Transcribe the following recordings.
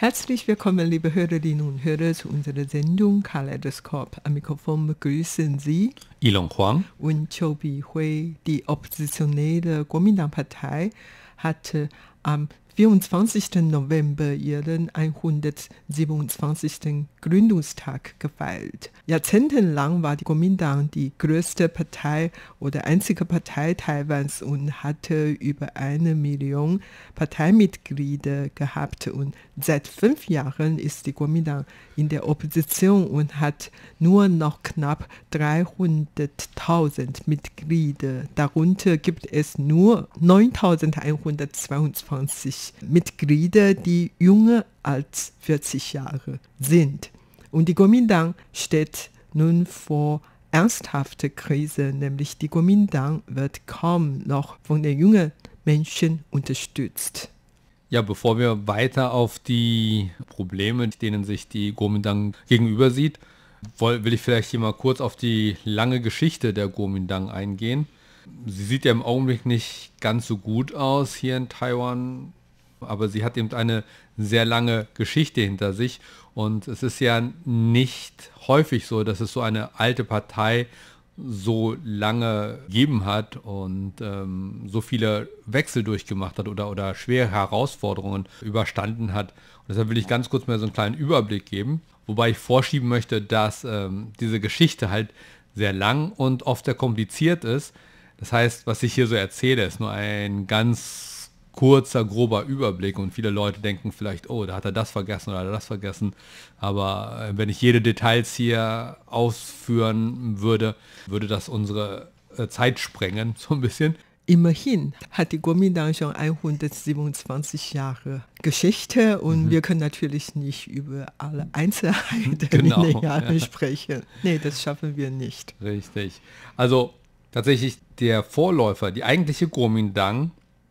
Herzlich willkommen, liebe Hörerinnen und Hörer, zu unserer Sendung Kaleidoskop. Am Mikrofon begrüßen Sie Ilong Huang und Chou Bi-hui. Die oppositionelle Kuomintang-Partei hatte am 24. November ihren 127. Gründungstag gefeiert. Jahrzehntelang war die Kuomintang die größte Partei oder einzige Partei Taiwans und hatte über eine Million Parteimitglieder gehabt. Und seit fünf Jahren ist die Kuomintang in der Opposition und hat nur noch knapp 300.000 Mitglieder. Darunter gibt es nur 9.122 Mitglieder, die jünger als 40 Jahre sind. Und die Kuomintang steht nun vor ernsthafter Krise, nämlich die Kuomintang wird kaum noch von den jungen Menschen unterstützt. Ja, bevor wir weiter auf die Probleme, denen sich die Kuomintang gegenüber sieht, will ich vielleicht hier mal kurz auf die lange Geschichte der Kuomintang eingehen. Sie sieht ja im Augenblick nicht ganz so gut aus hier in Taiwan aber sie hat eben eine sehr lange Geschichte hinter sich. Und es ist ja nicht häufig so, dass es so eine alte Partei so lange gegeben hat und ähm, so viele Wechsel durchgemacht hat oder, oder schwere Herausforderungen überstanden hat. Und deshalb will ich ganz kurz mal so einen kleinen Überblick geben, wobei ich vorschieben möchte, dass ähm, diese Geschichte halt sehr lang und oft sehr kompliziert ist. Das heißt, was ich hier so erzähle, ist nur ein ganz kurzer, grober Überblick und viele Leute denken vielleicht, oh, da hat er das vergessen oder das vergessen. Aber äh, wenn ich jede Details hier ausführen würde, würde das unsere äh, Zeit sprengen, so ein bisschen. Immerhin hat die Kuomintang schon 127 Jahre Geschichte und mhm. wir können natürlich nicht über alle Einzelheiten genau, in den Jahren ja. sprechen. Nee, das schaffen wir nicht. Richtig. Also tatsächlich der Vorläufer, die eigentliche Kuomintang,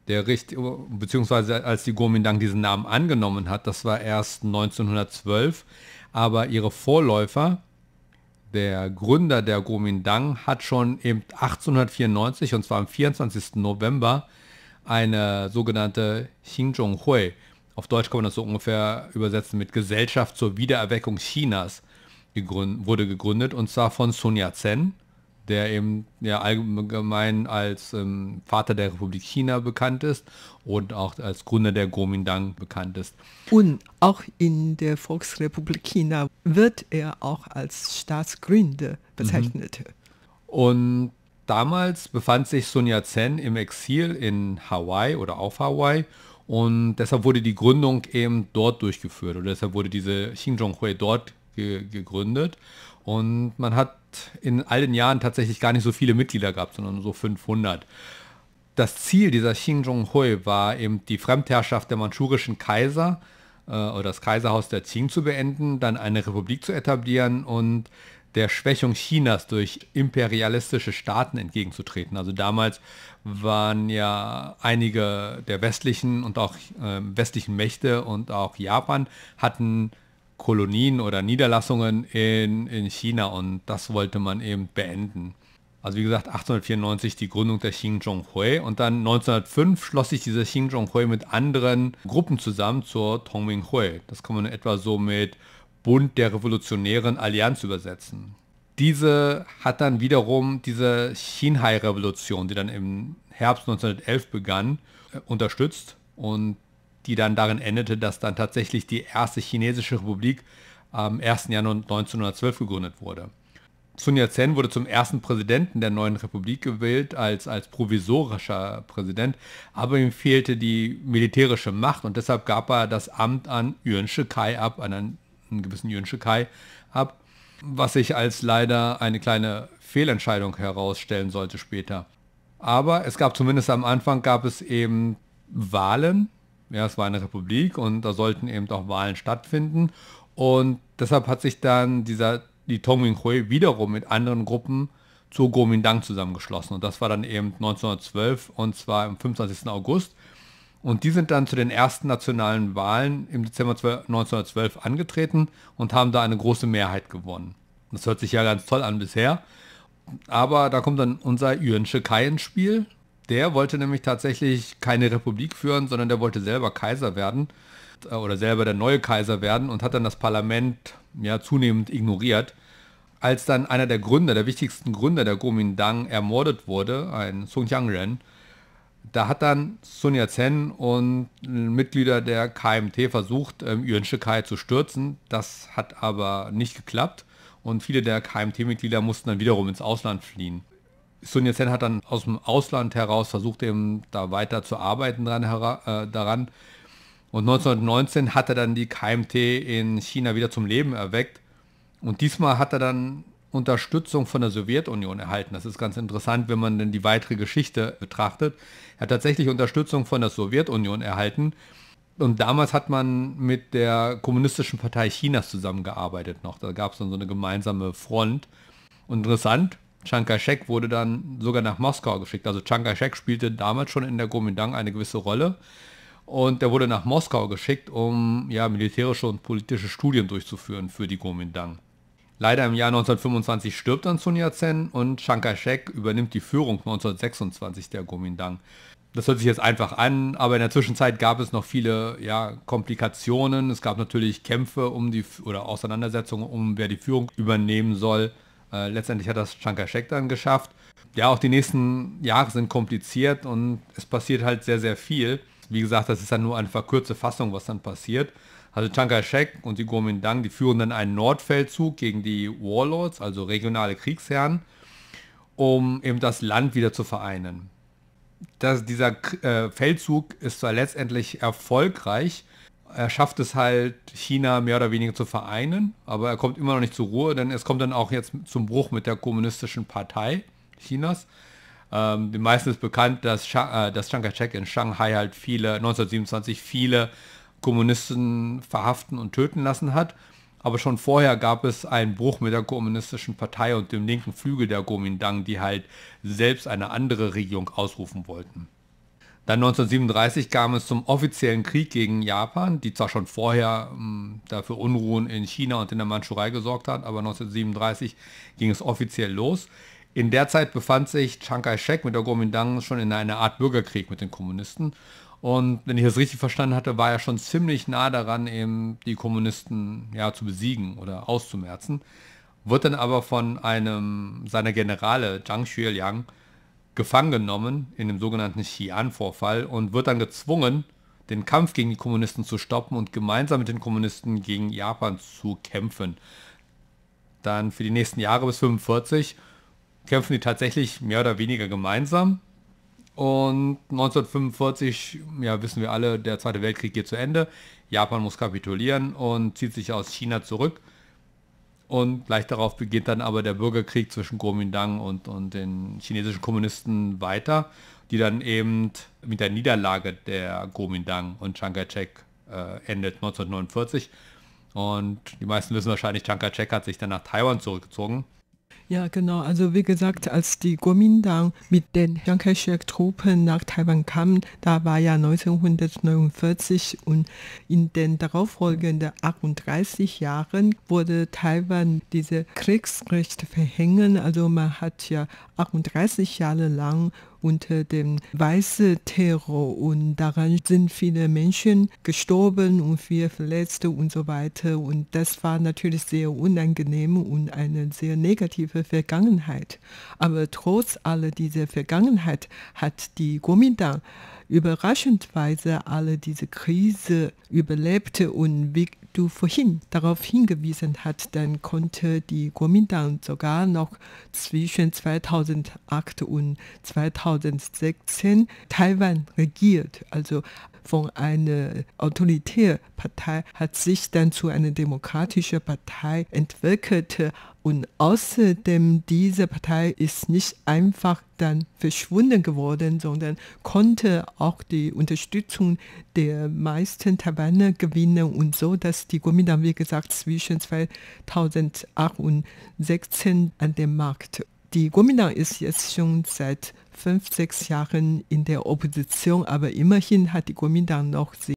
der richtig, beziehungsweise als die Gomindang diesen Namen angenommen hat, das war erst 1912, aber ihre Vorläufer, der Gründer der Gomindang, hat schon eben 1894, und zwar am 24. November, eine sogenannte Xinzhonghui, auf Deutsch kann man das so ungefähr übersetzen mit Gesellschaft zur Wiedererweckung Chinas, gegründ, wurde gegründet, und zwar von Sun Yat-sen, der eben ja allgemein als ähm, Vater der Republik China bekannt ist und auch als Gründer der Kuomintang bekannt ist. Und auch in der Volksrepublik China wird er auch als Staatsgründer bezeichnet. Mhm. Und damals befand sich Sun Yat-sen im Exil in Hawaii oder auf Hawaii und deshalb wurde die Gründung eben dort durchgeführt oder deshalb wurde diese Xinjiang Hui dort ge gegründet. Und man hat in all den Jahren tatsächlich gar nicht so viele Mitglieder gehabt, sondern so 500. Das Ziel dieser Xinjiang-Hui war eben die Fremdherrschaft der manchurischen Kaiser äh, oder das Kaiserhaus der Qing zu beenden, dann eine Republik zu etablieren und der Schwächung Chinas durch imperialistische Staaten entgegenzutreten. Also damals waren ja einige der westlichen und auch äh, westlichen Mächte und auch Japan hatten Kolonien oder Niederlassungen in, in China und das wollte man eben beenden. Also wie gesagt, 1894 die Gründung der xinjiang und dann 1905 schloss sich diese xinjiang mit anderen Gruppen zusammen zur Tongminghui. Das kann man etwa so mit Bund der Revolutionären Allianz übersetzen. Diese hat dann wiederum diese Xinhai-Revolution, die dann im Herbst 1911 begann, äh, unterstützt und die dann darin endete, dass dann tatsächlich die erste chinesische Republik am 1. Januar 1912 gegründet wurde. Sun Yat-sen wurde zum ersten Präsidenten der neuen Republik gewählt, als, als provisorischer Präsident, aber ihm fehlte die militärische Macht und deshalb gab er das Amt an Yuan Shikai ab, an einen, einen gewissen Yuan Shikai ab, was sich als leider eine kleine Fehlentscheidung herausstellen sollte später. Aber es gab zumindest am Anfang gab es eben Wahlen ja, es war eine Republik und da sollten eben auch Wahlen stattfinden. Und deshalb hat sich dann dieser, die Hui wiederum mit anderen Gruppen zu Kuomintang zusammengeschlossen. Und das war dann eben 1912 und zwar am 25. August. Und die sind dann zu den ersten nationalen Wahlen im Dezember 1912 angetreten und haben da eine große Mehrheit gewonnen. Das hört sich ja ganz toll an bisher. Aber da kommt dann unser Yuan Shikai ins Spiel, der wollte nämlich tatsächlich keine Republik führen, sondern der wollte selber Kaiser werden äh, oder selber der neue Kaiser werden und hat dann das Parlament ja zunehmend ignoriert. Als dann einer der Gründer, der wichtigsten Gründer der Kuomintang ermordet wurde, ein Sun Jiangren, da hat dann Sun Yat-sen und Mitglieder der KMT versucht, ähm, Yuan Shikai zu stürzen. Das hat aber nicht geklappt und viele der KMT-Mitglieder mussten dann wiederum ins Ausland fliehen. Sun Yat-sen hat dann aus dem Ausland heraus versucht, eben da weiter zu arbeiten äh, daran. Und 1919 hat er dann die KMT in China wieder zum Leben erweckt. Und diesmal hat er dann Unterstützung von der Sowjetunion erhalten. Das ist ganz interessant, wenn man denn die weitere Geschichte betrachtet. Er hat tatsächlich Unterstützung von der Sowjetunion erhalten. Und damals hat man mit der Kommunistischen Partei Chinas zusammengearbeitet noch. Da gab es dann so eine gemeinsame Front. Und interessant, Chiang Kai-shek wurde dann sogar nach Moskau geschickt. Also Chiang Kai-shek spielte damals schon in der Kuomintang eine gewisse Rolle. Und er wurde nach Moskau geschickt, um ja, militärische und politische Studien durchzuführen für die Kuomintang. Leider im Jahr 1925 stirbt dann Sun Yat-sen und Chiang Kai-shek übernimmt die Führung 1926 der Kuomintang. Das hört sich jetzt einfach an, aber in der Zwischenzeit gab es noch viele ja, Komplikationen. Es gab natürlich Kämpfe um die oder Auseinandersetzungen um wer die Führung übernehmen soll. Äh, letztendlich hat das Chiang Kai-shek dann geschafft. Ja, auch die nächsten Jahre sind kompliziert und es passiert halt sehr, sehr viel. Wie gesagt, das ist dann nur eine verkürzte Fassung, was dann passiert. Also Chiang Kai-shek und die Kuomintang, die führen dann einen Nordfeldzug gegen die Warlords, also regionale Kriegsherren, um eben das Land wieder zu vereinen. Das, dieser äh, Feldzug ist zwar letztendlich erfolgreich, er schafft es halt, China mehr oder weniger zu vereinen, aber er kommt immer noch nicht zur Ruhe, denn es kommt dann auch jetzt zum Bruch mit der kommunistischen Partei Chinas. Ähm, den meisten ist bekannt, dass, Sha äh, dass Chiang Kai-shek in Shanghai halt viele, 1927 viele Kommunisten verhaften und töten lassen hat. Aber schon vorher gab es einen Bruch mit der kommunistischen Partei und dem linken Flügel der Kuomintang, die halt selbst eine andere Regierung ausrufen wollten. Dann 1937 kam es zum offiziellen Krieg gegen Japan, die zwar schon vorher mh, hm, dafür Unruhen in China und in der Mandschurei gesorgt hat, aber 1937 ging es offiziell los. In der Zeit befand sich Chiang Kai-shek mit der Kuomintang schon in einer Art Bürgerkrieg mit den Kommunisten. Und wenn ich das richtig verstanden hatte, war er schon ziemlich nah daran, eben die Kommunisten ja, zu besiegen oder auszumerzen. Wird dann aber von einem seiner Generale, Zhang Xueliang, gefangen genommen in dem sogenannten Xi'an-Vorfall und wird dann gezwungen, den Kampf gegen die Kommunisten zu stoppen und gemeinsam mit den Kommunisten gegen Japan zu kämpfen. Dann für die nächsten Jahre bis 45 kämpfen die tatsächlich mehr oder weniger gemeinsam. Und 1945, ja wissen wir alle, der Zweite Weltkrieg geht zu Ende. Japan muss kapitulieren und zieht sich aus China zurück. Und gleich darauf beginnt dann aber der Bürgerkrieg zwischen Kuomintang und, und den chinesischen Kommunisten weiter, die dann eben mit der Niederlage der Kuomintang und Chiang Kai-shek äh, endet 1949. Und die meisten wissen wahrscheinlich, Chiang Kai-shek hat sich dann nach Taiwan zurückgezogen ja, genau. Also wie gesagt, als die Kuomintang mit den Chiang Kai-shek-Truppen nach Taiwan kamen, da war ja 1949 und in den darauffolgenden 38 Jahren wurde Taiwan diese Kriegsrecht verhängen. Also man hat ja 38 Jahre lang unter dem weißen Terror und daran sind viele Menschen gestorben und viele Verletzte und so weiter. Und das war natürlich sehr unangenehm und eine sehr negative Vergangenheit. Aber trotz aller dieser Vergangenheit hat die Kuomintang überraschendweise alle diese Krise überlebte und wie du vorhin darauf hingewiesen hast, dann konnte die Kuomintang sogar noch zwischen 2008 und 2016 Taiwan regiert. Also von einer autoritären Partei hat sich dann zu einer demokratischen Partei entwickelt und außerdem, diese Partei ist nicht einfach dann verschwunden geworden, sondern konnte auch die Unterstützung der meisten Taiwaner gewinnen und so, dass die Kuomintang, wie gesagt, zwischen 2008 und 2016 an dem Markt. Die Kuomintang ist jetzt schon seit fünf, sechs Jahren in der Opposition, aber immerhin hat die Kuomintang noch sie